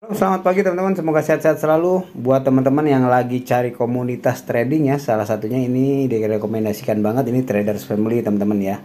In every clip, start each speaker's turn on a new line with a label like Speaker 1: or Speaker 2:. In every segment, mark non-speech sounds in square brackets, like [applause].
Speaker 1: selamat pagi teman-teman. Semoga sehat-sehat selalu. Buat teman-teman yang lagi cari komunitas trading ya, salah satunya ini direkomendasikan banget ini Traders Family teman-teman ya.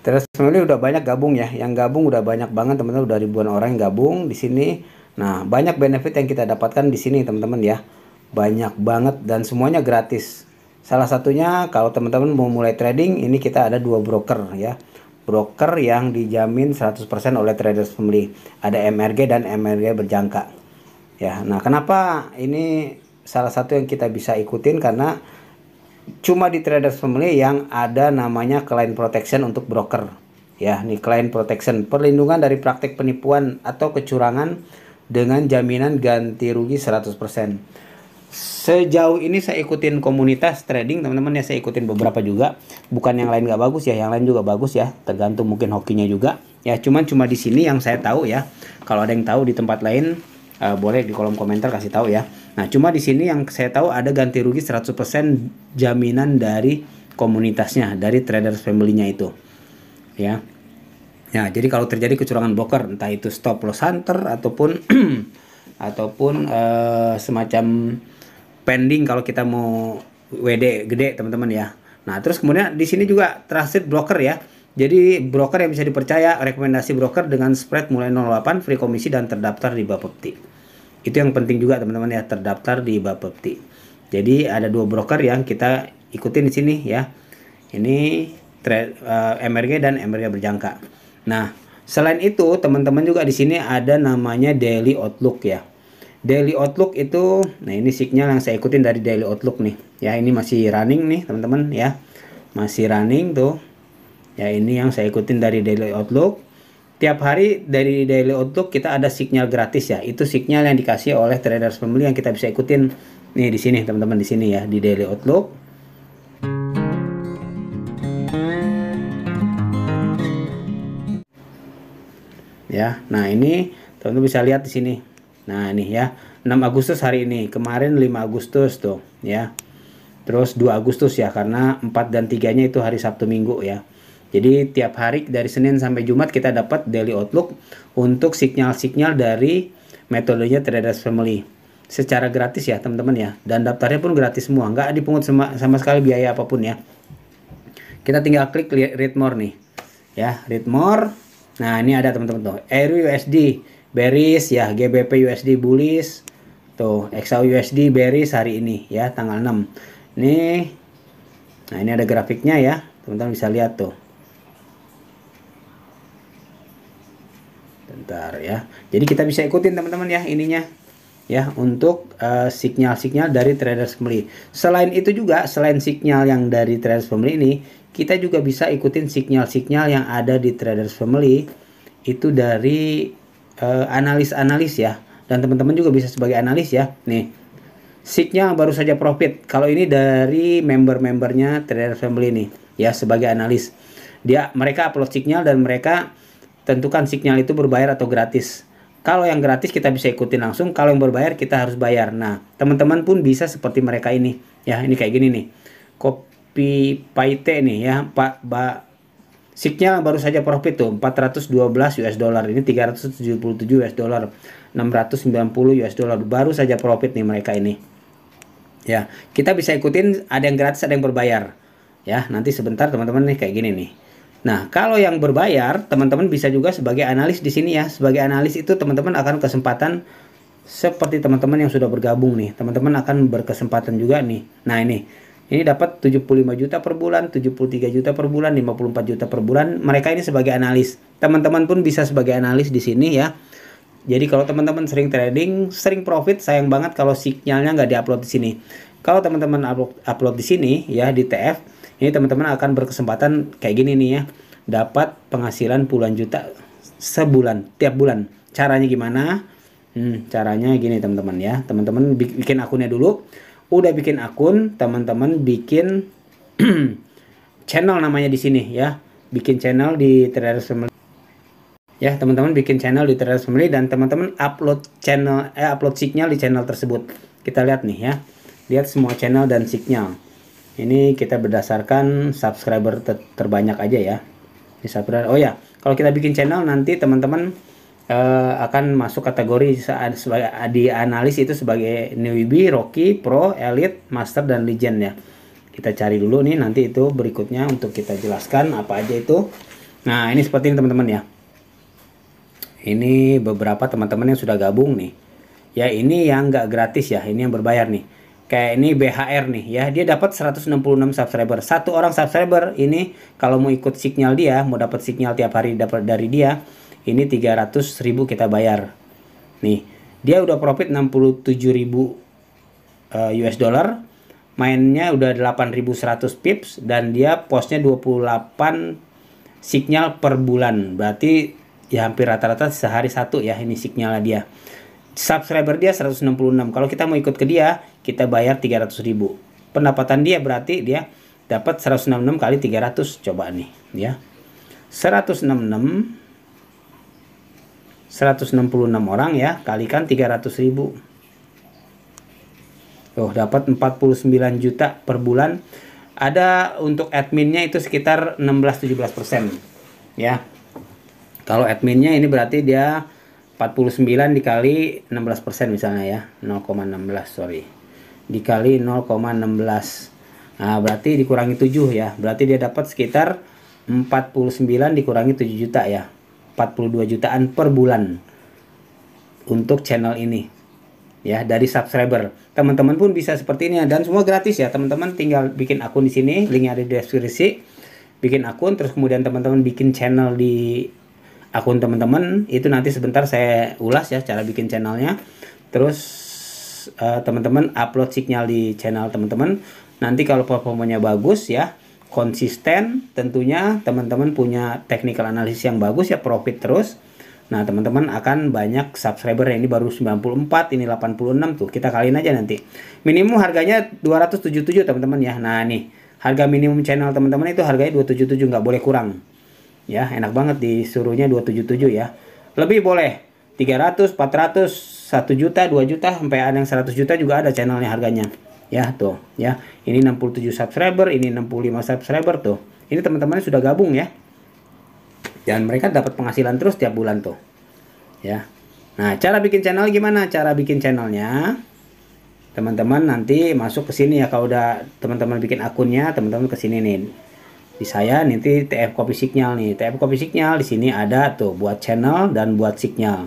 Speaker 1: Traders Family udah banyak gabung ya. Yang gabung udah banyak banget teman-teman, udah ribuan orang yang gabung di sini. Nah, banyak benefit yang kita dapatkan di sini teman-teman ya. Banyak banget dan semuanya gratis. Salah satunya kalau teman-teman mau mulai trading, ini kita ada dua broker ya broker yang dijamin 100% oleh traders pembeli. Ada MRG dan MRG berjangka. Ya, nah kenapa ini salah satu yang kita bisa ikutin karena cuma di traders pembeli yang ada namanya client protection untuk broker. Ya, nih client protection, perlindungan dari praktek penipuan atau kecurangan dengan jaminan ganti rugi 100% sejauh ini saya ikutin komunitas trading teman-teman ya saya ikutin beberapa juga bukan yang lain nggak bagus ya yang lain juga bagus ya tergantung mungkin hokinya juga ya cuman cuma di sini yang saya tahu ya kalau ada yang tahu di tempat lain uh, boleh di kolom komentar kasih tahu ya nah cuma di sini yang saya tahu ada ganti rugi 100% jaminan dari komunitasnya dari trader family-nya itu ya Ya, jadi kalau terjadi kecurangan broker, entah itu stop loss hunter ataupun [clears throat] ataupun uh, semacam pending kalau kita mau WD gede teman-teman ya. Nah, terus kemudian di sini juga trusted broker ya. Jadi broker yang bisa dipercaya, rekomendasi broker dengan spread mulai 08, free komisi dan terdaftar di Bapepti. Itu yang penting juga teman-teman ya, terdaftar di Bapepti. Jadi ada dua broker yang kita ikutin di sini ya. Ini trade uh, eh, MRG dan MRG berjangka. Nah, selain itu teman-teman juga di sini ada namanya daily outlook ya. Daily Outlook itu nah ini signal yang saya ikutin dari Daily Outlook nih. Ya, ini masih running nih, teman-teman ya. Masih running tuh. Ya, ini yang saya ikutin dari Daily Outlook. Tiap hari dari Daily Outlook kita ada signal gratis ya. Itu signal yang dikasih oleh trader pembeli yang kita bisa ikutin nih di sini, teman-teman di sini ya, di Daily Outlook. ya. Nah, ini teman-teman bisa lihat di sini. Nah, ini ya. 6 Agustus hari ini. Kemarin 5 Agustus tuh, ya. Terus 2 Agustus ya karena 4 dan 3-nya itu hari Sabtu Minggu ya. Jadi tiap hari dari Senin sampai Jumat kita dapat daily outlook untuk signal-signal dari metodenya Traders Family secara gratis ya teman-teman ya dan daftarnya pun gratis semua nggak dipungut sama, sama sekali biaya apapun ya kita tinggal klik read more nih ya read more nah ini ada teman-teman tuh RUSD bearish ya GBP USD bullish tuh XAU USD bearish hari ini ya tanggal 6 nih nah ini ada grafiknya ya teman-teman bisa lihat tuh bentar ya jadi kita bisa ikutin teman-teman ya ininya ya untuk eh, sinyal-sinyal uh, dari traders pembeli. Selain itu juga selain sinyal yang dari traders pembeli ini, kita juga bisa ikutin sinyal-sinyal yang ada di traders pembeli itu dari Eh, analis-analis ya dan teman-teman juga bisa sebagai analis ya nih signal baru saja profit kalau ini dari member-membernya trader family nih ya sebagai analis dia mereka upload signal dan mereka tentukan signal itu berbayar atau gratis kalau yang gratis kita bisa ikutin langsung kalau yang berbayar kita harus bayar nah teman-teman pun bisa seperti mereka ini ya ini kayak gini nih kopi paite nih ya pak pak Siknya baru saja profit tuh 412 US dollar ini 377 US dollar 690 US dollar baru saja profit nih mereka ini. Ya, kita bisa ikutin ada yang gratis ada yang berbayar. Ya, nanti sebentar teman-teman nih kayak gini nih. Nah, kalau yang berbayar, teman-teman bisa juga sebagai analis di sini ya. Sebagai analis itu teman-teman akan kesempatan seperti teman-teman yang sudah bergabung nih. Teman-teman akan berkesempatan juga nih. Nah, ini ini dapat 75 juta per bulan, 73 juta per bulan, 54 juta per bulan. Mereka ini sebagai analis. Teman-teman pun bisa sebagai analis di sini ya. Jadi kalau teman-teman sering trading, sering profit, sayang banget kalau sinyalnya nggak diupload di sini. Kalau teman-teman upload, di sini ya di TF, ini teman-teman akan berkesempatan kayak gini nih ya, dapat penghasilan puluhan juta sebulan, tiap bulan. Caranya gimana? Hmm, caranya gini teman-teman ya, teman-teman bikin akunnya dulu udah bikin akun, teman-teman bikin [clears throat] channel namanya di sini ya. Bikin channel di Traders Family. Ya, teman-teman bikin channel di Traders Family dan teman-teman upload channel eh upload signal di channel tersebut. Kita lihat nih ya. Lihat semua channel dan signal. Ini kita berdasarkan subscriber ter terbanyak aja ya. Di subscriber. Oh ya, kalau kita bikin channel nanti teman-teman uh, akan masuk kategori saat sebagai di analis itu sebagai newbie, rookie, pro, elite, master dan legend ya. Kita cari dulu nih nanti itu berikutnya untuk kita jelaskan apa aja itu. Nah, ini seperti ini teman-teman ya. Ini beberapa teman-teman yang sudah gabung nih. Ya, ini yang nggak gratis ya, ini yang berbayar nih. Kayak ini BHR nih ya, dia dapat 166 subscriber. Satu orang subscriber ini kalau mau ikut signal dia, mau dapat signal tiap hari dapat dari dia, ini 300 ribu kita bayar nih dia udah profit 67 ribu eh, US dollar mainnya udah 8100 pips dan dia posnya 28 signal per bulan berarti ya hampir rata-rata sehari satu ya ini signalnya dia subscriber dia 166 kalau kita mau ikut ke dia kita bayar 300 ribu pendapatan dia berarti dia dapat 166 kali 300 coba nih ya 166 166 orang ya kalikan 300 ribu oh dapat 49 juta per bulan ada untuk adminnya itu sekitar 16-17% ya kalau adminnya ini berarti dia 49 dikali 16% misalnya ya 0,16 sorry dikali 0,16 nah berarti dikurangi 7 ya berarti dia dapat sekitar 49 dikurangi 7 juta ya 42 jutaan per bulan untuk channel ini ya dari subscriber teman-teman pun bisa seperti ini dan semua gratis ya teman-teman tinggal bikin akun di sini linknya ada di deskripsi bikin akun terus kemudian teman-teman bikin channel di akun teman-teman itu nanti sebentar saya ulas ya cara bikin channelnya terus eh, teman-teman uh, upload signal di channel teman-teman nanti kalau performanya bagus ya konsisten tentunya teman-teman punya technical analysis yang bagus ya profit terus nah teman-teman akan banyak subscriber yang ini baru 94 ini 86 tuh kita kaliin aja nanti minimum harganya 277 teman-teman ya nah nih harga minimum channel teman-teman itu harganya 277 nggak boleh kurang ya enak banget disuruhnya 277 ya lebih boleh 300 400 1 juta 2 juta sampai ada yang 100 juta juga ada channelnya harganya ya tuh ya ini 67 subscriber ini 65 subscriber tuh ini teman teman sudah gabung ya dan mereka dapat penghasilan terus tiap bulan tuh ya nah cara bikin channel gimana cara bikin channelnya teman-teman nanti masuk ke sini ya kalau udah teman-teman bikin akunnya teman-teman ke sini nih di saya nanti TF copy signal nih TF copy signal di sini ada tuh buat channel dan buat signal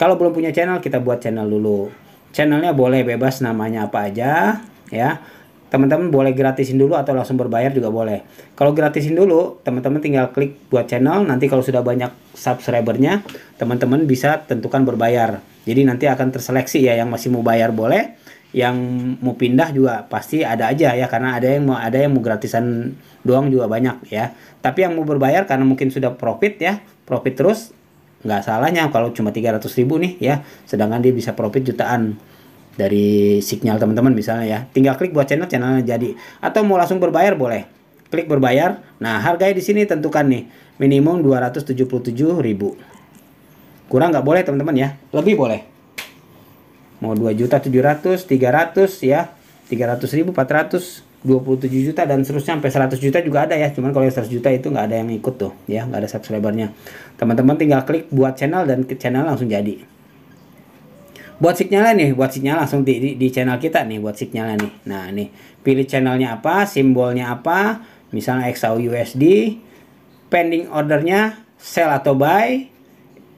Speaker 1: kalau belum punya channel kita buat channel dulu channelnya boleh bebas namanya apa aja ya teman-teman boleh gratisin dulu atau langsung berbayar juga boleh. Kalau gratisin dulu, teman-teman tinggal klik buat channel. Nanti kalau sudah banyak subscribernya, teman-teman bisa tentukan berbayar. Jadi nanti akan terseleksi ya yang masih mau bayar boleh, yang mau pindah juga pasti ada aja ya karena ada yang mau ada yang mau gratisan doang juga banyak ya. Tapi yang mau berbayar karena mungkin sudah profit ya, profit terus nggak salahnya kalau cuma 300 ribu nih ya, sedangkan dia bisa profit jutaan dari signal teman-teman misalnya ya. Tinggal klik buat channel channelnya jadi atau mau langsung berbayar boleh. Klik berbayar. Nah, harganya di sini tentukan nih. Minimum 277.000. Kurang nggak boleh teman-teman ya. Lebih boleh. Mau 2 juta 700, 300 ya. 300 ribu, 400, 27 juta dan seterusnya sampai 100 juta juga ada ya. Cuman kalau yang 100 juta itu nggak ada yang ikut tuh ya, nggak ada subscribernya. Teman-teman tinggal klik buat channel dan channel langsung jadi buat sinyalnya nih buat sinyal langsung di, di, di channel kita nih buat sinyalnya nih nah nih pilih channelnya apa simbolnya apa misalnya XAU USD pending ordernya sell atau buy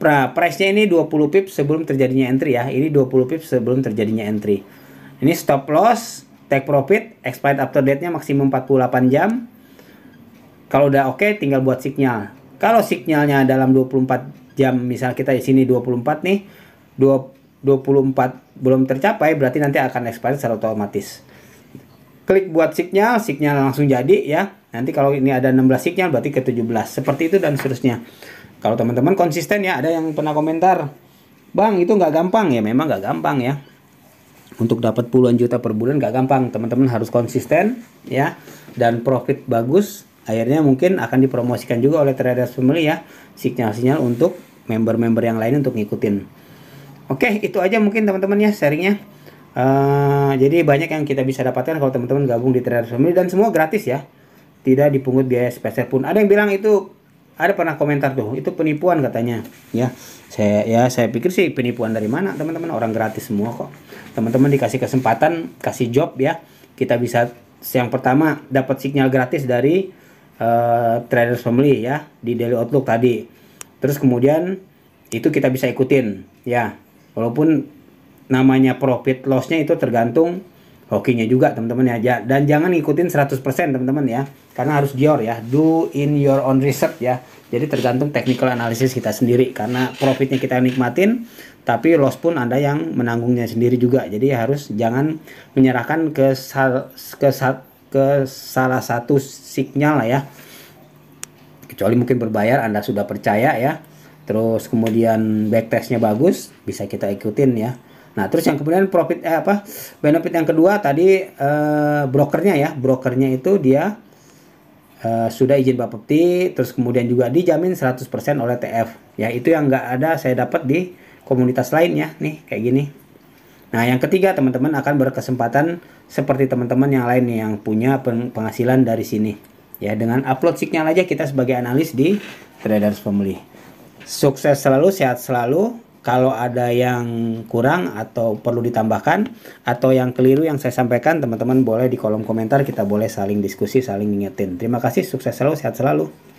Speaker 1: pra price-nya ini 20 pips sebelum terjadinya entry ya ini 20 pips sebelum terjadinya entry ini stop loss take profit expired after date-nya maksimum 48 jam kalau udah oke okay, tinggal buat signal kalau signalnya dalam 24 jam misal kita di sini 24 nih dua 24 belum tercapai berarti nanti akan expired secara otomatis klik buat signal signal langsung jadi ya nanti kalau ini ada 16 signal berarti ke 17 seperti itu dan seterusnya kalau teman-teman konsisten ya ada yang pernah komentar bang itu nggak gampang ya memang nggak gampang ya untuk dapat puluhan juta per bulan nggak gampang teman-teman harus konsisten ya dan profit bagus akhirnya mungkin akan dipromosikan juga oleh trader family ya signal-signal untuk member-member yang lain untuk ngikutin Oke, okay, itu aja mungkin teman-teman ya sharingnya. Uh, jadi banyak yang kita bisa dapatkan kalau teman-teman gabung di Trader Family dan semua gratis ya. Tidak dipungut biaya spesial pun. Ada yang bilang itu ada pernah komentar tuh, itu penipuan katanya. Ya, saya ya saya pikir sih penipuan dari mana teman-teman orang gratis semua kok. Teman-teman dikasih kesempatan, kasih job ya. Kita bisa yang pertama dapat sinyal gratis dari uh, Traders Family ya di Daily Outlook tadi. Terus kemudian itu kita bisa ikutin ya walaupun namanya profit lossnya itu tergantung hokinya juga teman-teman ya dan jangan ngikutin 100% teman-teman ya karena harus dior ya do in your own research ya jadi tergantung technical analysis kita sendiri karena profitnya kita nikmatin tapi loss pun anda yang menanggungnya sendiri juga jadi harus jangan menyerahkan ke sal, ke, sal, ke salah satu signal lah ya kecuali mungkin berbayar Anda sudah percaya ya terus kemudian backtestnya bagus bisa kita ikutin ya nah terus yang kemudian profit eh, apa benefit yang kedua tadi eh, brokernya ya brokernya itu dia eh, sudah izin bapepti terus kemudian juga dijamin 100% oleh TF ya itu yang nggak ada saya dapat di komunitas lain ya nih kayak gini Nah, yang ketiga teman-teman akan berkesempatan seperti teman-teman yang lain nih, yang punya penghasilan dari sini. Ya, dengan upload signal aja kita sebagai analis di Traders Family. Sukses selalu, sehat selalu. Kalau ada yang kurang atau perlu ditambahkan atau yang keliru yang saya sampaikan, teman-teman boleh di kolom komentar kita boleh saling diskusi, saling ngingetin. Terima kasih, sukses selalu, sehat selalu.